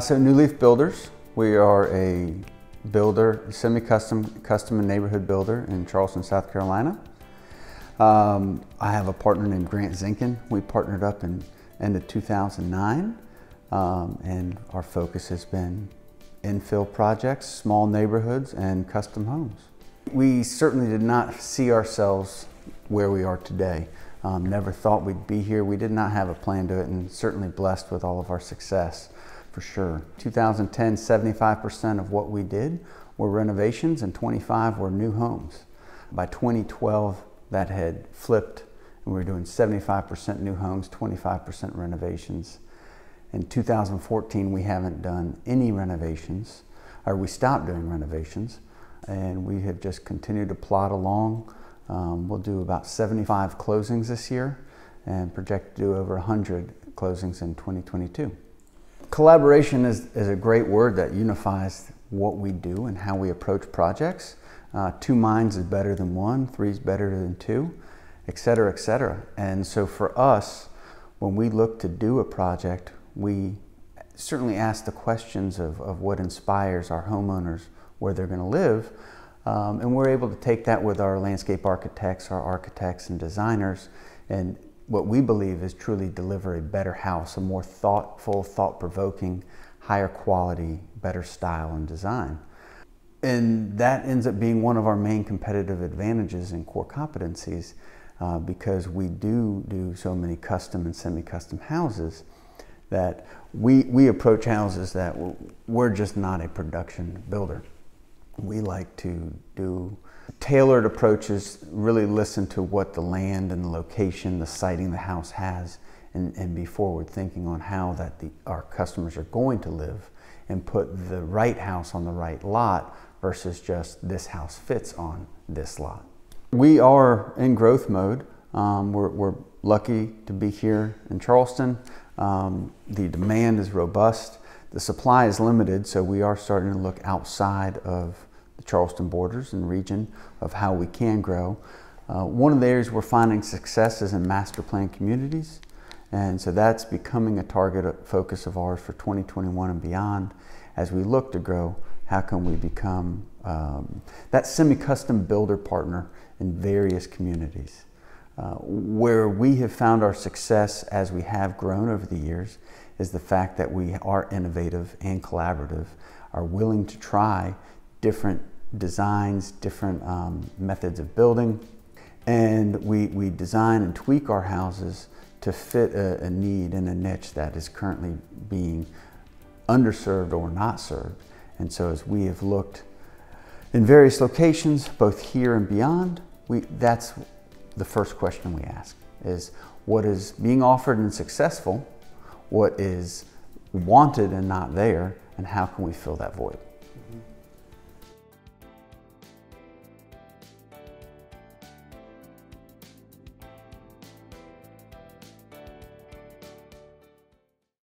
So New Leaf Builders, we are a builder, semi-custom, custom and neighborhood builder in Charleston, South Carolina. Um, I have a partner named Grant Zinkin. We partnered up in end of 2009, um, and our focus has been infill projects, small neighborhoods, and custom homes. We certainly did not see ourselves where we are today. Um, never thought we'd be here. We did not have a plan to it, and certainly blessed with all of our success for sure. 2010, 75% of what we did were renovations and 25 were new homes. By 2012, that had flipped and we were doing 75% new homes, 25% renovations. In 2014, we haven't done any renovations, or we stopped doing renovations, and we have just continued to plod along. Um, we'll do about 75 closings this year and project to do over 100 closings in 2022 collaboration is, is a great word that unifies what we do and how we approach projects. Uh, two minds is better than one, three is better than two, et cetera, et cetera. And so for us, when we look to do a project, we certainly ask the questions of, of what inspires our homeowners where they're going to live. Um, and we're able to take that with our landscape architects, our architects and designers, and what we believe is truly deliver a better house, a more thoughtful, thought provoking, higher quality, better style and design. And that ends up being one of our main competitive advantages and core competencies uh, because we do do so many custom and semi custom houses that we, we approach houses that we're just not a production builder. We like to do tailored approaches really listen to what the land and the location, the siting the house has, and, and be forward thinking on how that the, our customers are going to live and put the right house on the right lot versus just this house fits on this lot. We are in growth mode. Um, we're, we're, lucky to be here in Charleston. Um, the demand is robust. The supply is limited, so we are starting to look outside of Charleston borders and region of how we can grow. Uh, one of the areas we're finding success is in master plan communities. And so that's becoming a target focus of ours for 2021 and beyond. As we look to grow, how can we become um, that semi-custom builder partner in various communities? Uh, where we have found our success as we have grown over the years is the fact that we are innovative and collaborative, are willing to try different designs, different um, methods of building. And we, we design and tweak our houses to fit a, a need in a niche that is currently being underserved or not served. And so as we have looked in various locations, both here and beyond, we, that's the first question we ask is what is being offered and successful, what is wanted and not there, and how can we fill that void?